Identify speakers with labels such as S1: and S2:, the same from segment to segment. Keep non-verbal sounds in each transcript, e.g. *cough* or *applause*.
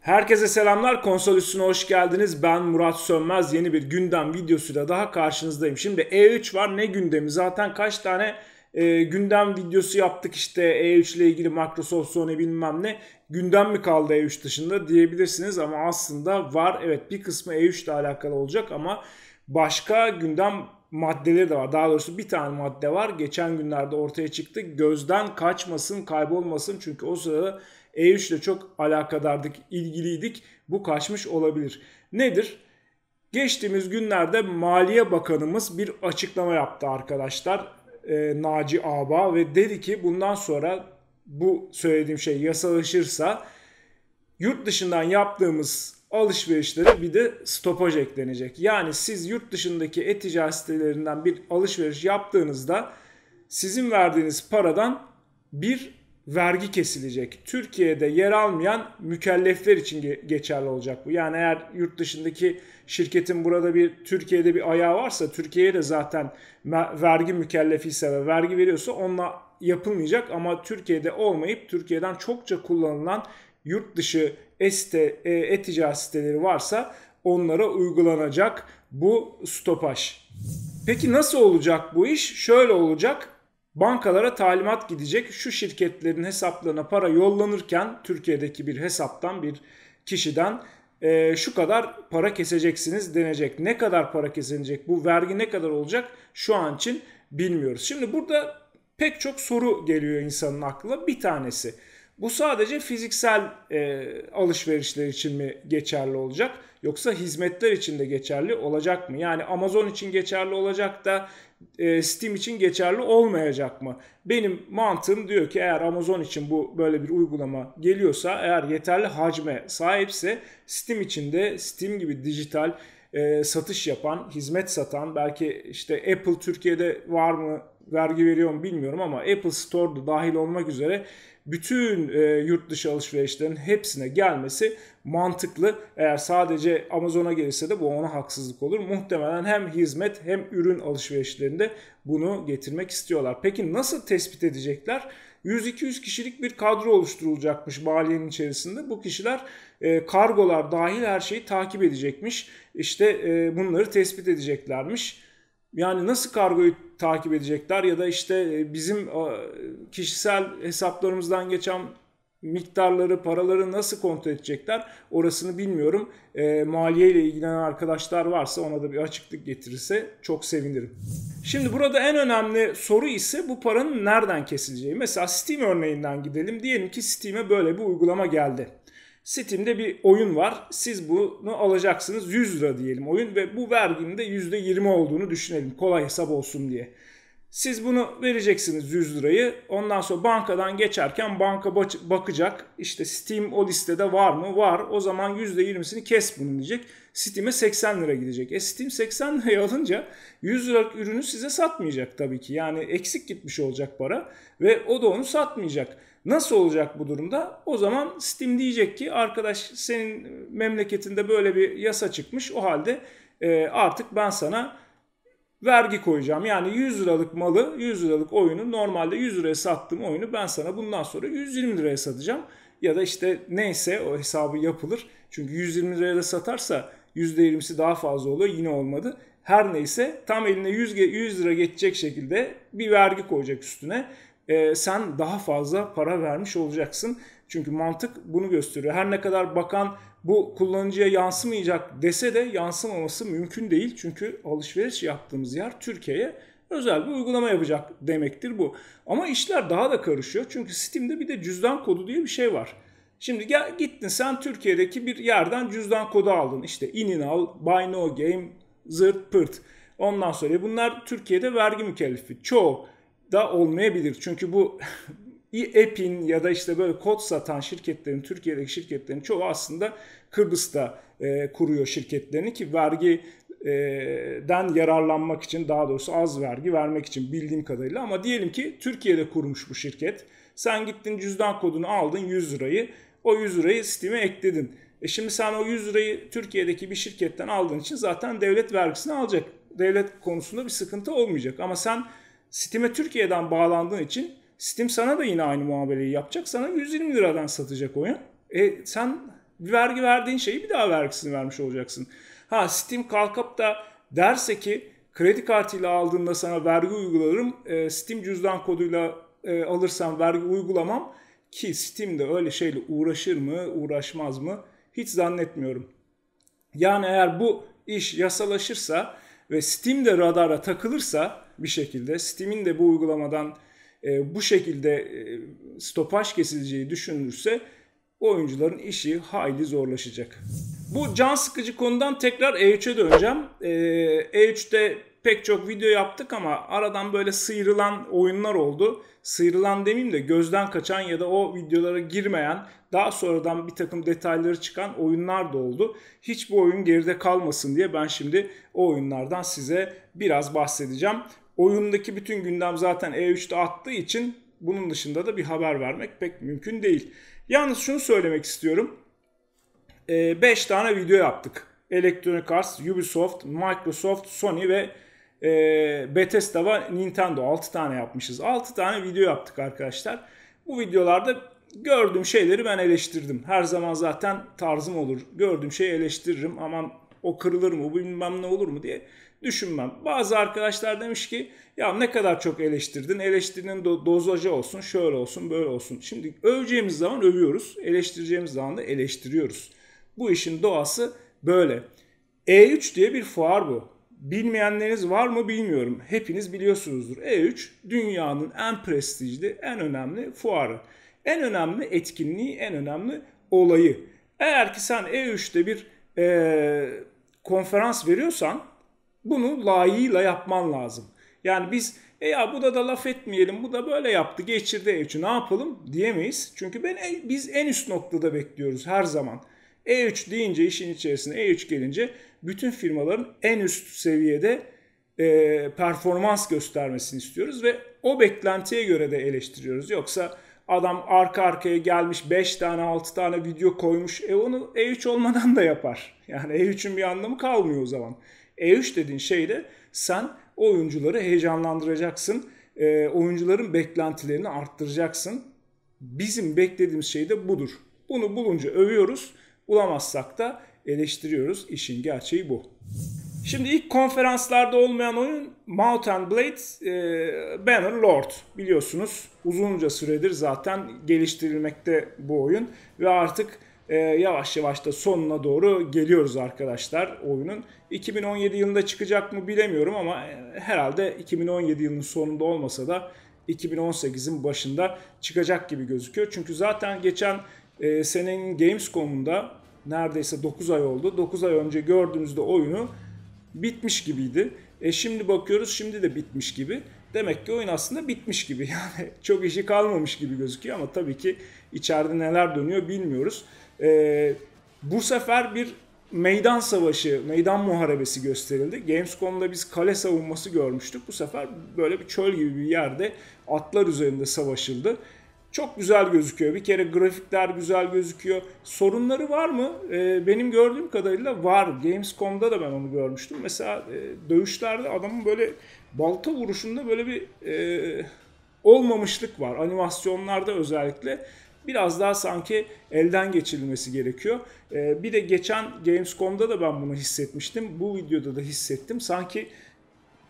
S1: Herkese selamlar. Konsol üstüne hoş geldiniz. Ben Murat Sönmez. Yeni bir gündem videosuyla daha karşınızdayım. Şimdi E3 var. Ne gündemi? Zaten kaç tane e, gündem videosu yaptık işte E3 ile ilgili Microsoft, Sony bilmem ne. Gündem mi kaldı E3 dışında diyebilirsiniz ama aslında var. Evet bir kısmı E3 ile alakalı olacak ama başka gündem maddeleri de var. Daha doğrusu bir tane madde var. Geçen günlerde ortaya çıktı. Gözden kaçmasın, kaybolmasın. Çünkü o sırada E3 ile çok alakadardık, ilgiliydik. Bu kaçmış olabilir. Nedir? Geçtiğimiz günlerde Maliye Bakanımız bir açıklama yaptı arkadaşlar. E, Naci Aba ve dedi ki bundan sonra bu söylediğim şey yasalaşırsa yurt dışından yaptığımız alışverişlere bir de stopaj eklenecek. Yani siz yurt dışındaki e-ticaret sitelerinden bir alışveriş yaptığınızda sizin verdiğiniz paradan bir vergi kesilecek. Türkiye'de yer almayan mükellefler için geçerli olacak bu. Yani eğer yurt dışındaki şirketin burada bir Türkiye'de bir ayağı varsa Türkiye'ye de zaten vergi mükellefi ise ve vergi veriyorsa onunla yapılmayacak ama Türkiye'de olmayıp Türkiye'den çokça kullanılan yurt dışı e, e-ticaret siteleri varsa onlara uygulanacak bu stopaj. Peki nasıl olacak bu iş? Şöyle olacak. Bankalara talimat gidecek. Şu şirketlerin hesaplarına para yollanırken Türkiye'deki bir hesaptan bir kişiden e, şu kadar para keseceksiniz denecek. Ne kadar para kesilecek? Bu vergi ne kadar olacak? Şu an için bilmiyoruz. Şimdi burada pek çok soru geliyor insanın aklına. Bir tanesi bu sadece fiziksel e, alışverişler için mi geçerli olacak yoksa hizmetler için de geçerli olacak mı? Yani Amazon için geçerli olacak da e, Steam için geçerli olmayacak mı? Benim mantığım diyor ki eğer Amazon için bu böyle bir uygulama geliyorsa eğer yeterli hacme sahipse Steam için de Steam gibi dijital e, satış yapan, hizmet satan belki işte Apple Türkiye'de var mı vergi veriyor mu bilmiyorum ama Apple Store'da dahil olmak üzere bütün e, yurt dışı alışverişlerin hepsine gelmesi mantıklı. Eğer sadece Amazon'a gelirse de bu ona haksızlık olur. Muhtemelen hem hizmet hem ürün alışverişlerinde bunu getirmek istiyorlar. Peki nasıl tespit edecekler? 100-200 kişilik bir kadro oluşturulacakmış maliyenin içerisinde. Bu kişiler e, kargolar dahil her şeyi takip edecekmiş. İşte e, bunları tespit edeceklermiş yani nasıl kargoyu takip edecekler ya da işte e, bizim e, kişisel hesaplarımızdan geçen miktarları, paraları nasıl kontrol edecekler orasını bilmiyorum. E, maliye ile ilgilenen arkadaşlar varsa ona da bir açıklık getirirse çok sevinirim. Şimdi burada en önemli soru ise bu paranın nereden kesileceği. Mesela Steam örneğinden gidelim. Diyelim ki Steam'e böyle bir uygulama geldi. Steam'de bir oyun var. Siz bunu alacaksınız 100 lira diyelim oyun ve bu verginin de %20 olduğunu düşünelim kolay hesap olsun diye. Siz bunu vereceksiniz 100 lirayı. Ondan sonra bankadan geçerken banka bakacak. İşte Steam o listede var mı? Var. O zaman %20'sini kes bunu diyecek. Steam'e 80 lira gidecek. E Steam 80 liraya alınca 100 liralık ürünü size satmayacak tabii ki. Yani eksik gitmiş olacak para ve o da onu satmayacak. Nasıl olacak bu durumda? O zaman Steam diyecek ki arkadaş senin memleketinde böyle bir yasa çıkmış. O halde e, artık ben sana vergi koyacağım. Yani 100 liralık malı, 100 liralık oyunu normalde 100 liraya sattığım oyunu ben sana bundan sonra 120 liraya satacağım. Ya da işte neyse o hesabı yapılır. Çünkü 120 liraya da satarsa %20'si daha fazla oluyor. Yine olmadı. Her neyse tam eline 100, 100 lira geçecek şekilde bir vergi koyacak üstüne e, sen daha fazla para vermiş olacaksın. Çünkü mantık bunu gösteriyor. Her ne kadar bakan bu kullanıcıya yansımayacak dese de yansımaması mümkün değil. Çünkü alışveriş yaptığımız yer Türkiye'ye özel bir uygulama yapacak demektir bu. Ama işler daha da karışıyor. Çünkü Steam'de bir de cüzdan kodu diye bir şey var. Şimdi gel, gittin sen Türkiye'deki bir yerden cüzdan kodu aldın. İşte inin al, buy no game, zırt pırt. Ondan sonra bunlar Türkiye'de vergi mükellefi. Çoğu da olmayabilir. Çünkü bu EP'in *laughs* ya da işte böyle kod satan şirketlerin, Türkiye'deki şirketlerin çoğu aslında Kıbrıs'ta e, kuruyor şirketlerini ki vergi e, den yararlanmak için daha doğrusu az vergi vermek için bildiğim kadarıyla ama diyelim ki Türkiye'de kurmuş bu şirket. Sen gittin cüzdan kodunu aldın 100 lirayı. O 100 lirayı Steam'e ekledin. E şimdi sen o 100 lirayı Türkiye'deki bir şirketten aldığın için zaten devlet vergisini alacak. Devlet konusunda bir sıkıntı olmayacak. Ama sen Steam'e Türkiye'den bağlandığın için Steam sana da yine aynı muameleyi yapacak. Sana 120 liradan satacak oyun. E sen bir vergi verdiğin şeyi bir daha vergisini vermiş olacaksın. Ha Steam kalkıp da derse ki kredi kartıyla aldığında sana vergi uygularım. E, Steam cüzdan koduyla e, alırsan vergi uygulamam. Ki de öyle şeyle uğraşır mı uğraşmaz mı hiç zannetmiyorum. Yani eğer bu iş yasalaşırsa ve Steam de radara takılırsa bir şekilde Steam'in de bu uygulamadan e, bu şekilde e, stopaj kesileceği düşünülürse oyuncuların işi hayli zorlaşacak. Bu can sıkıcı konudan tekrar E3'e döneceğim. E, E3'te pek çok video yaptık ama aradan böyle sıyrılan oyunlar oldu. Sıyrılan demeyeyim de gözden kaçan ya da o videolara girmeyen daha sonradan bir takım detayları çıkan oyunlar da oldu. Hiç bu oyun geride kalmasın diye ben şimdi o oyunlardan size biraz bahsedeceğim. Oyundaki bütün gündem zaten E3'te attığı için bunun dışında da bir haber vermek pek mümkün değil. Yalnız şunu söylemek istiyorum. 5 e, ee, tane video yaptık. Electronic Arts, Ubisoft, Microsoft, Sony ve e, Bethesda var Nintendo 6 tane yapmışız. 6 tane video yaptık arkadaşlar. Bu videolarda gördüğüm şeyleri ben eleştirdim. Her zaman zaten tarzım olur. Gördüğüm şeyi eleştiririm. Aman o kırılır mı bilmem ne olur mu diye düşünmem. Bazı arkadaşlar demiş ki ya ne kadar çok eleştirdin eleştirinin do- dozajı olsun şöyle olsun böyle olsun. Şimdi öveceğimiz zaman övüyoruz eleştireceğimiz zaman da eleştiriyoruz. Bu işin doğası böyle. E3 diye bir fuar bu. Bilmeyenleriniz var mı bilmiyorum. Hepiniz biliyorsunuzdur. E3 dünyanın en prestijli, en önemli fuarı. En önemli etkinliği, en önemli olayı. Eğer ki sen E3'te bir e, konferans veriyorsan bunu layığıyla yapman lazım. Yani biz e ya bu da da laf etmeyelim bu da böyle yaptı geçirdi E3'ü ne yapalım diyemeyiz. Çünkü ben biz en üst noktada bekliyoruz her zaman. E3 deyince işin içerisine E3 gelince bütün firmaların en üst seviyede e, performans göstermesini istiyoruz ve o beklentiye göre de eleştiriyoruz. Yoksa adam arka arkaya gelmiş 5 tane 6 tane video koymuş. E onu E3 olmadan da yapar. Yani E3'ün bir anlamı kalmıyor o zaman. E3 dediğin şey de sen oyuncuları heyecanlandıracaksın. E, oyuncuların beklentilerini arttıracaksın. Bizim beklediğimiz şey de budur. Bunu bulunca övüyoruz. Bulamazsak da eleştiriyoruz. İşin gerçeği bu. Şimdi ilk konferanslarda olmayan oyun Mount Blade e, Banner Lord biliyorsunuz. Uzunca süredir zaten geliştirilmekte bu oyun ve artık e, yavaş yavaş da sonuna doğru geliyoruz arkadaşlar oyunun. 2017 yılında çıkacak mı bilemiyorum ama e, herhalde 2017 yılının sonunda olmasa da 2018'in başında çıkacak gibi gözüküyor. Çünkü zaten geçen e, senenin Gamescom'unda neredeyse 9 ay oldu. 9 ay önce gördüğümüzde oyunu bitmiş gibiydi. E şimdi bakıyoruz şimdi de bitmiş gibi. Demek ki oyun aslında bitmiş gibi. *laughs* Yani çok işi kalmamış gibi gözüküyor ama tabii ki içeride neler dönüyor bilmiyoruz. E, bu sefer bir meydan savaşı, meydan muharebesi gösterildi. Gamescom'da biz kale savunması görmüştük. Bu sefer böyle bir çöl gibi bir yerde atlar üzerinde savaşıldı çok güzel gözüküyor. Bir kere grafikler güzel gözüküyor. Sorunları var mı? Ee, benim gördüğüm kadarıyla var. Gamescom'da da ben onu görmüştüm. Mesela e, dövüşlerde adamın böyle balta vuruşunda böyle bir e, olmamışlık var. Animasyonlarda özellikle biraz daha sanki elden geçirilmesi gerekiyor. Ee, bir de geçen Gamescom'da da ben bunu hissetmiştim. Bu videoda da hissettim. Sanki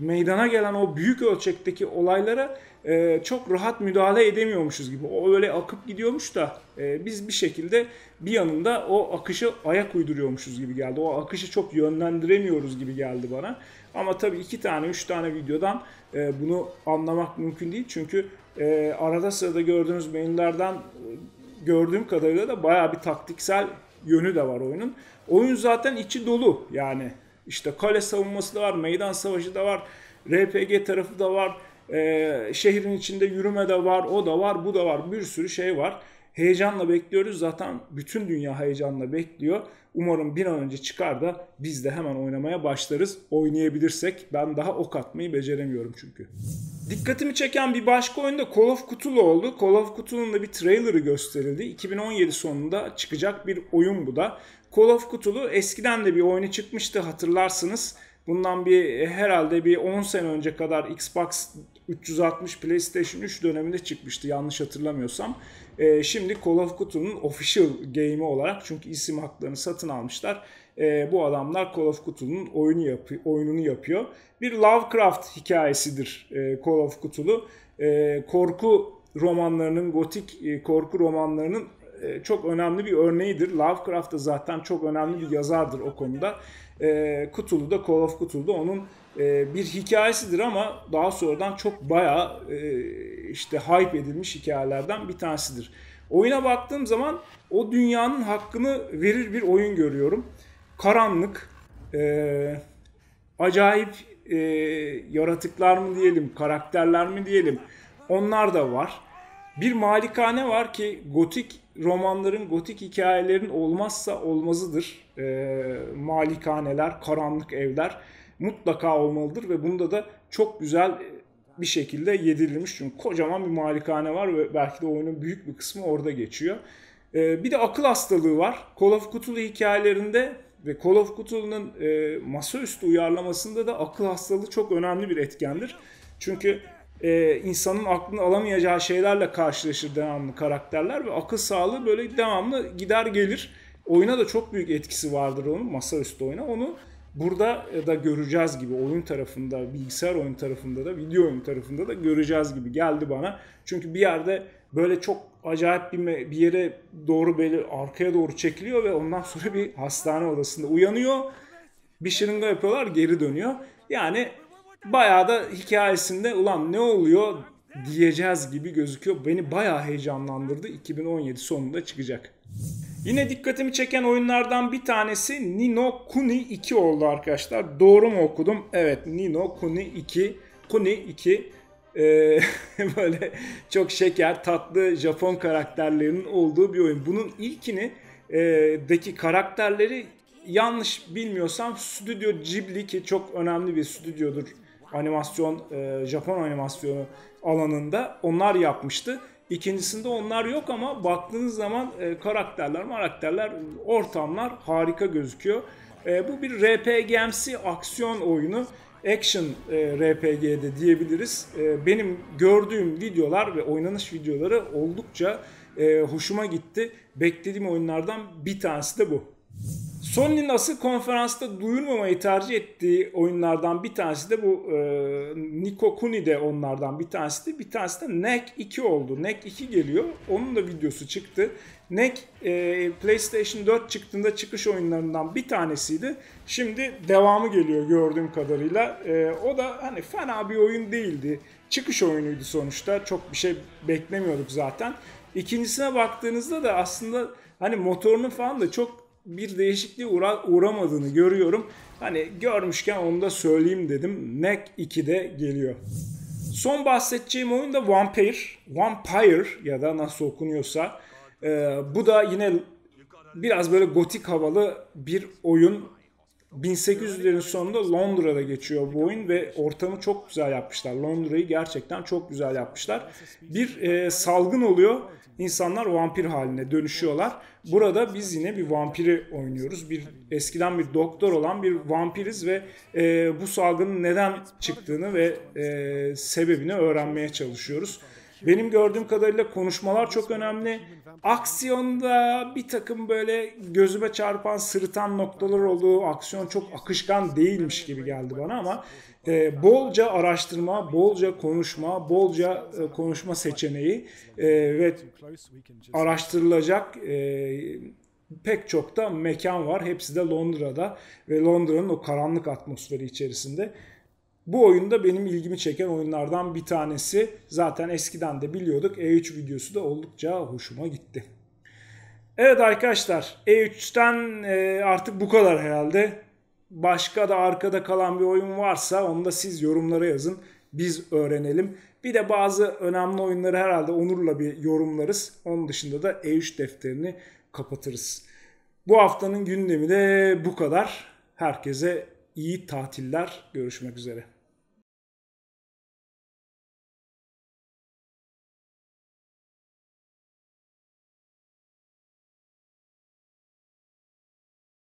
S1: meydana gelen o büyük ölçekteki olaylara e, çok rahat müdahale edemiyormuşuz gibi. O öyle akıp gidiyormuş da e, biz bir şekilde bir yanında o akışı ayak uyduruyormuşuz gibi geldi. O akışı çok yönlendiremiyoruz gibi geldi bana. Ama tabii iki tane, üç tane videodan e, bunu anlamak mümkün değil. Çünkü e, arada sırada gördüğünüz maillerden e, gördüğüm kadarıyla da bayağı bir taktiksel yönü de var oyunun. Oyun zaten içi dolu yani işte kale savunması da var, meydan savaşı da var, RPG tarafı da var, e, şehrin içinde yürüme de var, o da var, bu da var. Bir sürü şey var. Heyecanla bekliyoruz. Zaten bütün dünya heyecanla bekliyor. Umarım bir an önce çıkar da biz de hemen oynamaya başlarız. Oynayabilirsek ben daha ok atmayı beceremiyorum çünkü. Dikkatimi çeken bir başka oyunda Call of Cthulhu oldu. Call of Cthulhu'nun da bir trailerı gösterildi. 2017 sonunda çıkacak bir oyun bu da. Call of Cthulhu eskiden de bir oyunu çıkmıştı hatırlarsınız. Bundan bir e, herhalde bir 10 sene önce kadar Xbox 360 PlayStation 3 döneminde çıkmıştı yanlış hatırlamıyorsam. E, şimdi Call of Cthulhu'nun official game'i olarak çünkü isim haklarını satın almışlar. E, bu adamlar Call of Cthulhu'nun oyunu yap oyununu yapıyor. Bir Lovecraft hikayesidir e, Call of Cthulhu. E, korku romanlarının, gotik e, korku romanlarının e, çok önemli bir örneğidir. Lovecraft da zaten çok önemli bir yazardır o konuda. Kutulu e, da, Call of da onun e, bir hikayesidir ama daha sonradan çok baya işte hype edilmiş hikayelerden bir tanesidir. Oyuna baktığım zaman o dünyanın hakkını verir bir oyun görüyorum. Karanlık, acayip yaratıklar mı diyelim, karakterler mi diyelim onlar da var. Bir malikane var ki gotik romanların, gotik hikayelerin olmazsa olmazıdır. E, malikaneler, karanlık evler mutlaka olmalıdır ve bunda da çok güzel bir şekilde yedirilmiş. Çünkü kocaman bir malikane var ve belki de oyunun büyük bir kısmı orada geçiyor. E, bir de akıl hastalığı var. Call of Cthulhu hikayelerinde ve Call of Cthulhu'nun e, masaüstü uyarlamasında da akıl hastalığı çok önemli bir etkendir. Çünkü e, insanın aklını alamayacağı şeylerle karşılaşır devamlı karakterler ve akıl sağlığı böyle devamlı gider gelir. Oyuna da çok büyük etkisi vardır onun masaüstü oyuna. Onu burada da göreceğiz gibi oyun tarafında, bilgisayar oyun tarafında da, video oyun tarafında da göreceğiz gibi geldi bana. Çünkü bir yerde böyle çok acayip bir, bir yere doğru böyle arkaya doğru çekiliyor ve ondan sonra bir hastane odasında uyanıyor. Bir şırınga yapıyorlar geri dönüyor. Yani bayağı da hikayesinde ulan ne oluyor diyeceğiz gibi gözüküyor. Beni bayağı heyecanlandırdı. 2017 sonunda çıkacak. Yine dikkatimi çeken oyunlardan bir tanesi Nino Kuni 2 oldu arkadaşlar. Doğru mu okudum? Evet Nino Kuni 2. Kuni 2 ee, *laughs* böyle çok şeker tatlı Japon karakterlerinin olduğu bir oyun. Bunun ilkini e, deki karakterleri yanlış bilmiyorsam Studio Ghibli ki çok önemli bir stüdyodur animasyon, e, Japon animasyonu alanında onlar yapmıştı. İkincisinde onlar yok ama baktığınız zaman e, karakterler, karakterler, ortamlar harika gözüküyor. E, bu bir RPG'msi aksiyon oyunu. Action e, RPG'de diyebiliriz. E, benim gördüğüm videolar ve oynanış videoları oldukça e, hoşuma gitti. Beklediğim oyunlardan bir tanesi de bu. Sony'nin asıl konferansta duyurmamayı tercih ettiği oyunlardan bir tanesi de bu e, Niko Kuni de onlardan bir tanesi de bir tanesi de NEC 2 oldu. NEC 2 geliyor. Onun da videosu çıktı. NEC e, PlayStation 4 çıktığında çıkış oyunlarından bir tanesiydi. Şimdi devamı geliyor gördüğüm kadarıyla. E, o da hani fena bir oyun değildi. Çıkış oyunuydu sonuçta. Çok bir şey beklemiyorduk zaten. İkincisine baktığınızda da aslında hani motorunun falan da çok bir değişikliğe uğra uğramadığını görüyorum. Hani görmüşken onu da söyleyeyim dedim. Neck Mac de geliyor. Son bahsedeceğim oyun da Vampire. Vampire ya da nasıl okunuyorsa. Ee, bu da yine biraz böyle gotik havalı bir oyun. 1800'lerin sonunda Londra'da geçiyor bu oyun ve ortamı çok güzel yapmışlar. Londra'yı gerçekten çok güzel yapmışlar. Bir e, salgın oluyor. İnsanlar vampir haline dönüşüyorlar. Burada biz yine bir vampiri oynuyoruz. Bir eskiden bir doktor olan bir vampiriz ve e, bu salgının neden çıktığını ve e, sebebini öğrenmeye çalışıyoruz. Benim gördüğüm kadarıyla konuşmalar çok önemli. Aksiyonda bir takım böyle gözüme çarpan sırıtan noktalar olduğu aksiyon çok akışkan değilmiş gibi geldi bana ama e, bolca araştırma, bolca konuşma, bolca e, konuşma seçeneği e, ve araştırılacak e, pek çok da mekan var. Hepsi de Londra'da ve Londra'nın o karanlık atmosferi içerisinde. Bu oyunda benim ilgimi çeken oyunlardan bir tanesi. Zaten eskiden de biliyorduk. E3 videosu da oldukça hoşuma gitti. Evet arkadaşlar E3'ten e, artık bu kadar herhalde. Başka da arkada kalan bir oyun varsa onu da siz yorumlara yazın. Biz öğrenelim. Bir de bazı önemli oyunları herhalde Onur'la bir yorumlarız. Onun dışında da E3 defterini kapatırız. Bu haftanın gündemi de bu kadar. Herkese iyi tatiller. Görüşmek üzere.